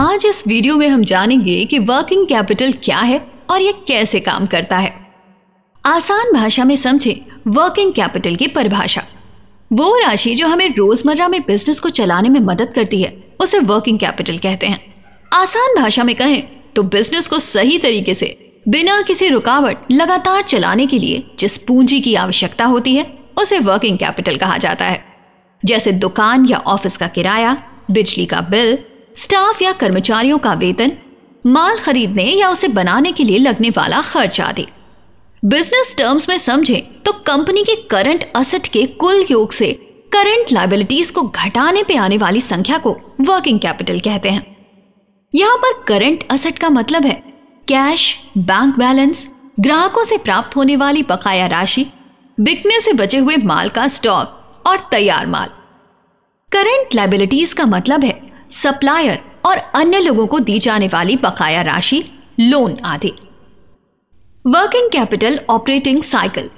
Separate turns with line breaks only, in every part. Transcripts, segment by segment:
आज इस वीडियो में हम जानेंगे कि वर्किंग कैपिटल क्या है और ये कैसे काम करता है आसान भाषा में समझे वर्किंग कैपिटल की परिभाषा वो राशि जो हमें रोजमर्रा में बिजनेस को चलाने में मदद करती है उसे वर्किंग कैपिटल कहते हैं आसान भाषा में कहें तो बिजनेस को सही तरीके से बिना किसी रुकावट लगातार चलाने के लिए जिस पूंजी की आवश्यकता होती है उसे वर्किंग कैपिटल कहा जाता है जैसे दुकान या ऑफिस का किराया बिजली का बिल स्टाफ या कर्मचारियों का वेतन माल खरीदने या उसे बनाने के लिए लगने वाला खर्च आदि बिजनेस टर्म्स में समझें तो कंपनी के करंट असेट के कुल योग से करंट लाइबिलिटीज को घटाने पे आने वाली संख्या को वर्किंग कैपिटल कहते हैं यहाँ पर करंट असेट का मतलब है कैश बैंक बैलेंस ग्राहकों से प्राप्त होने वाली बकाया राशि बिकने से बचे हुए माल का स्टॉक और तैयार माल करंट लाइबिलिटीज का मतलब है सप्लायर और अन्य लोगों को दी जाने वाली बकाया राशि लोन आदि वर्किंग कैपिटल ऑपरेटिंग साइकिल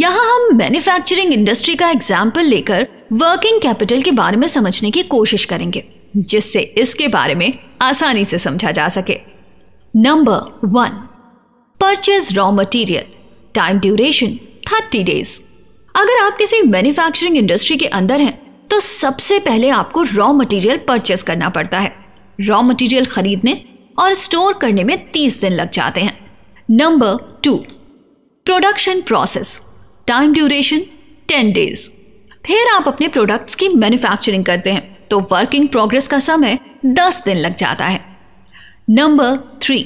यहां हम मैन्युफैक्चरिंग इंडस्ट्री का एग्जाम्पल लेकर वर्किंग कैपिटल के बारे में समझने की कोशिश करेंगे जिससे इसके बारे में आसानी से समझा जा सके number one purchase raw material time duration thirty days अगर आप किसी मैन्युफैक्चरिंग इंडस्ट्री के अंदर हैं तो सबसे पहले आपको रॉ मटेरियल परचेस करना पड़ता है रॉ मटेरियल खरीदने और स्टोर करने में तीस दिन लग जाते हैं number two production process time duration ten days फिर आप अपने प्रोडक्ट्स की मैन्युफैक्चरिंग करते हैं तो वर्किंग प्रोग्रेस का समय दस दिन लग जाता है number three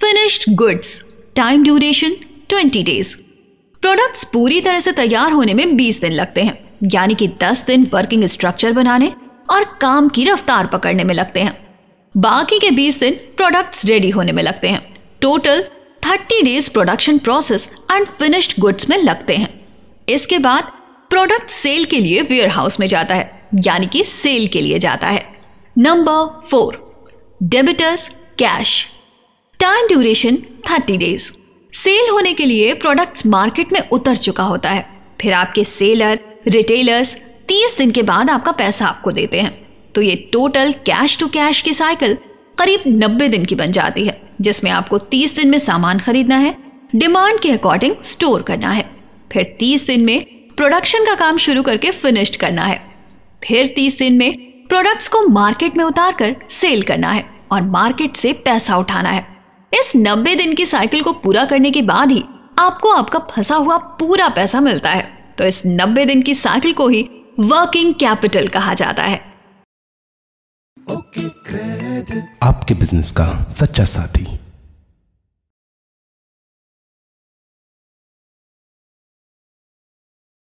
finished goods time duration twenty days products पूरी तरह से तैयार होने में बीस दिन लगते हैं यानी कि 10 दिन वर्किंग स्ट्रक्चर बनाने और काम की रफ्तार पकड़ने में लगते हैं बाकी के 20 दिन प्रोडक्ट्स रेडी होने में लगते हैं total 30 days production process and finished goods में लगते हैं इसके बाद प्रोडक्ट सेल के लिए वेयर हाउस में जाता है यानी कि सेल के लिए जाता है number four debtors cash time duration thirty days sale होने के लिए प्रोडक्ट्स मार्केट में उतर चुका होता है फिर आपके सेलर रिटेलर्स तीस दिन के बाद आपका पैसा आपको देते हैं तो ये टोटल कैश टू कैश की साइकिल करीब नब्बे दिन की बन जाती है जिसमें आपको तीस दिन में सामान खरीदना है डिमांड के अकॉर्डिंग स्टोर करना है फिर तीस दिन में प्रोडक्शन का काम शुरू करके फिनिश्ड करना है फिर तीस दिन में प्रोडक्ट्स को मार्केट में उतार कर सेल करना है और मार्केट से पैसा उठाना है इस नब्बे दिन की साइकिल को पूरा करने के बाद ही आपको आपका फंसा हुआ पूरा पैसा मिलता है तो इस 90 दिन की साइकिल को ही वर्किंग कैपिटल कहा जाता है आपके बिजनेस का सच्चा साथी